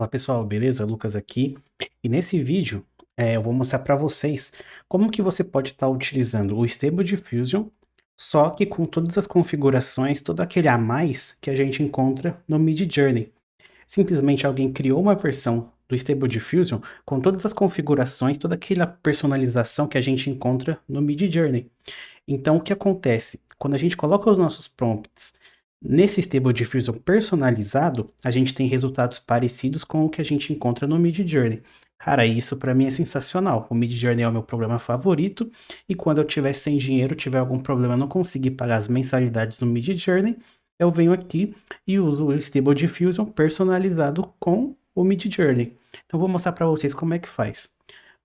Olá pessoal, beleza? Lucas aqui. E nesse vídeo é, eu vou mostrar para vocês como que você pode estar tá utilizando o Stable Diffusion, só que com todas as configurações, todo aquele a mais que a gente encontra no Mid Journey. Simplesmente alguém criou uma versão do Stable Diffusion com todas as configurações, toda aquela personalização que a gente encontra no Mid Journey. Então o que acontece? Quando a gente coloca os nossos prompts Nesse Stable Diffusion personalizado, a gente tem resultados parecidos com o que a gente encontra no Midjourney. Cara, isso para mim é sensacional. O Midjourney é o meu programa favorito e quando eu tiver sem dinheiro, tiver algum problema, não conseguir pagar as mensalidades do Midjourney, eu venho aqui e uso o Stable Diffusion personalizado com o Midjourney. Então vou mostrar para vocês como é que faz.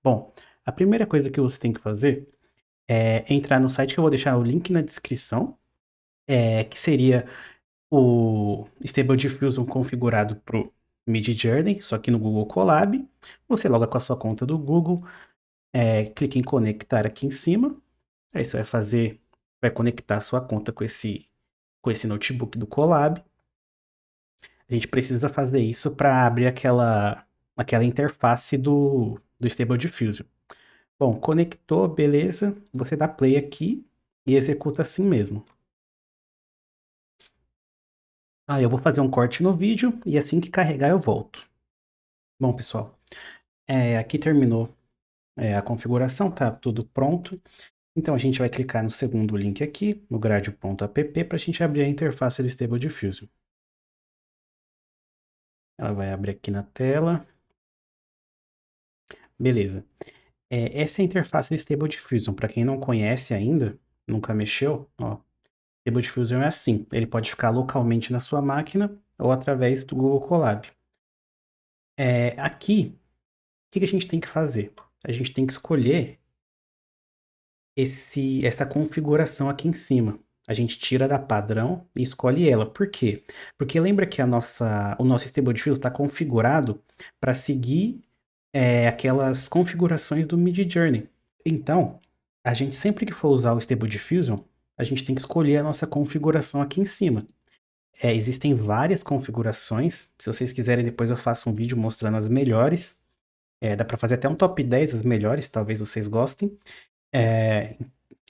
Bom, a primeira coisa que você tem que fazer é entrar no site que eu vou deixar o link na descrição, é, que seria o Stable Diffusion configurado para o Midjourney, só que no Google Colab. Você loga com a sua conta do Google, é, clica em conectar aqui em cima. Aí você vai fazer, vai conectar a sua conta com esse, com esse notebook do Colab. A gente precisa fazer isso para abrir aquela, aquela interface do, do Stable Diffusion. Bom, conectou, beleza. Você dá play aqui e executa assim mesmo. Ah, eu vou fazer um corte no vídeo e assim que carregar eu volto. Bom, pessoal, é, aqui terminou é, a configuração, tá tudo pronto. Então a gente vai clicar no segundo link aqui, no gradio.app, para a gente abrir a interface do Stable Diffusion. Ela vai abrir aqui na tela. Beleza. É, essa é a interface do Stable Diffusion. Para quem não conhece ainda, nunca mexeu, ó, Stable Diffusion é assim, ele pode ficar localmente na sua máquina ou através do Google Colab. É, aqui, o que, que a gente tem que fazer? A gente tem que escolher esse, essa configuração aqui em cima. A gente tira da padrão e escolhe ela. Por quê? Porque lembra que a nossa, o nosso Stable Diffusion está configurado para seguir é, aquelas configurações do Mid Journey. Então, a gente sempre que for usar o Stable Diffusion, a gente tem que escolher a nossa configuração aqui em cima. É, existem várias configurações, se vocês quiserem depois eu faço um vídeo mostrando as melhores. É, dá para fazer até um top 10 as melhores, talvez vocês gostem. É,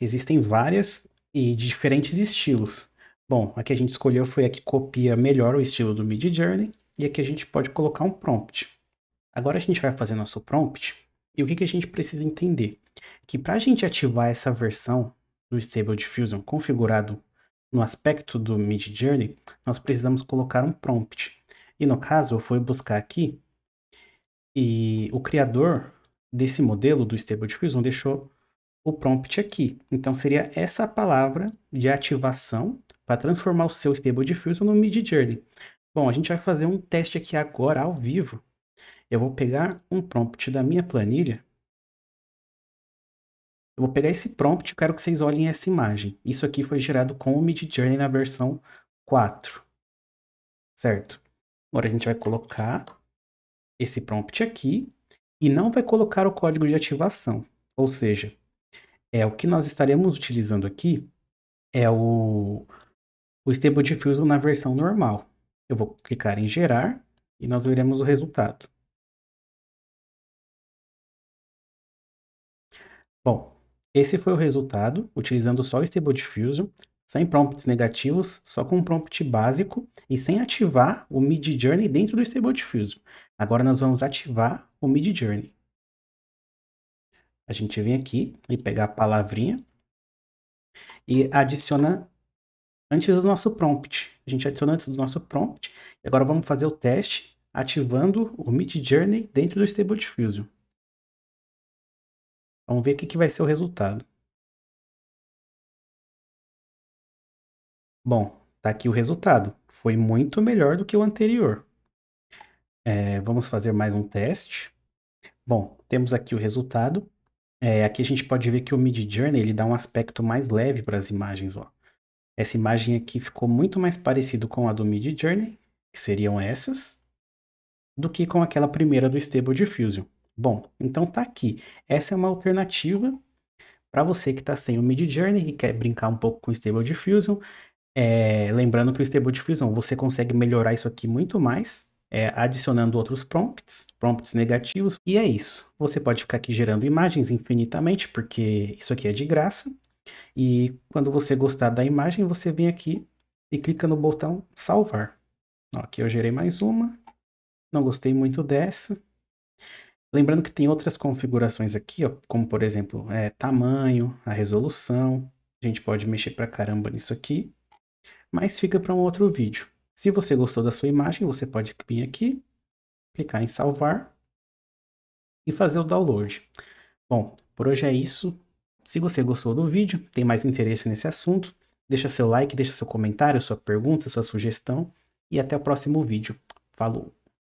existem várias e de diferentes estilos. Bom, a que a gente escolheu foi a que copia melhor o estilo do Mid Journey e aqui a gente pode colocar um prompt. Agora a gente vai fazer nosso prompt e o que, que a gente precisa entender? Que para a gente ativar essa versão do Stable Diffusion configurado no aspecto do Mid Journey, nós precisamos colocar um prompt. E no caso, eu fui buscar aqui e o criador desse modelo do Stable Diffusion deixou o prompt aqui. Então seria essa palavra de ativação para transformar o seu Stable Diffusion no Mid Journey. Bom, a gente vai fazer um teste aqui agora ao vivo. Eu vou pegar um prompt da minha planilha eu vou pegar esse prompt e quero que vocês olhem essa imagem. Isso aqui foi gerado com o Midjourney na versão 4. Certo? Agora a gente vai colocar esse prompt aqui e não vai colocar o código de ativação. Ou seja, é o que nós estaremos utilizando aqui é o, o Stable Diffusion na versão normal. Eu vou clicar em gerar e nós veremos o resultado. Bom, esse foi o resultado, utilizando só o Stable Diffusion, sem prompts negativos, só com um prompt básico e sem ativar o Mid Journey dentro do Stable Diffusion. Agora nós vamos ativar o Mid Journey. A gente vem aqui e pega a palavrinha e adiciona antes do nosso prompt. A gente adiciona antes do nosso prompt. E agora vamos fazer o teste ativando o Mid Journey dentro do Stable Diffusion. Vamos ver o que, que vai ser o resultado. Bom, tá aqui o resultado. Foi muito melhor do que o anterior. É, vamos fazer mais um teste. Bom, temos aqui o resultado. É, aqui a gente pode ver que o Midjourney ele dá um aspecto mais leve para as imagens. Ó. Essa imagem aqui ficou muito mais parecido com a do Midjourney, que seriam essas, do que com aquela primeira do Stable Diffusion. Bom, então tá aqui. Essa é uma alternativa para você que está sem o Mid Journey e quer brincar um pouco com o Stable Diffusion. É, lembrando que o Stable Diffusion você consegue melhorar isso aqui muito mais, é, adicionando outros prompts, prompts negativos, e é isso. Você pode ficar aqui gerando imagens infinitamente, porque isso aqui é de graça. E quando você gostar da imagem, você vem aqui e clica no botão salvar. Ó, aqui eu gerei mais uma, não gostei muito dessa. Lembrando que tem outras configurações aqui, ó, como por exemplo, é, tamanho, a resolução. A gente pode mexer pra caramba nisso aqui, mas fica para um outro vídeo. Se você gostou da sua imagem, você pode vir aqui, clicar em salvar e fazer o download. Bom, por hoje é isso. Se você gostou do vídeo, tem mais interesse nesse assunto, deixa seu like, deixa seu comentário, sua pergunta, sua sugestão e até o próximo vídeo. Falou!